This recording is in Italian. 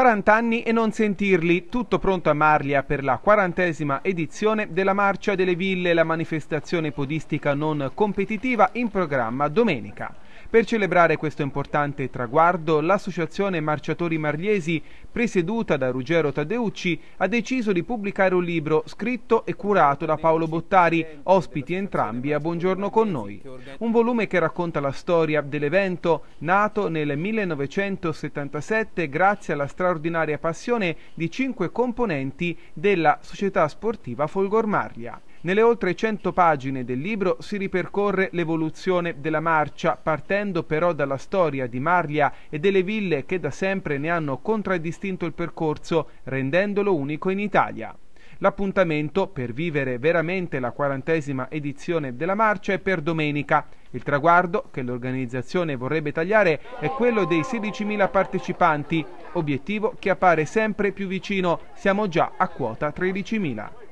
40 anni e non sentirli, tutto pronto a Marlia per la quarantesima edizione della Marcia delle Ville, la manifestazione podistica non competitiva in programma domenica. Per celebrare questo importante traguardo, l'associazione Marciatori Marliesi, presieduta da Ruggero Tadeucci, ha deciso di pubblicare un libro scritto e curato da Paolo Bottari, ospiti entrambi a Buongiorno con noi. Un volume che racconta la storia dell'evento nato nel 1977 grazie alla straordinaria passione di cinque componenti della società sportiva Folgor Marlia. Nelle oltre 100 pagine del libro si ripercorre l'evoluzione della marcia, partendo però dalla storia di Marlia e delle ville che da sempre ne hanno contraddistinto il percorso, rendendolo unico in Italia. L'appuntamento per vivere veramente la quarantesima edizione della marcia è per domenica. Il traguardo che l'organizzazione vorrebbe tagliare è quello dei 16.000 partecipanti, obiettivo che appare sempre più vicino, siamo già a quota 13.000.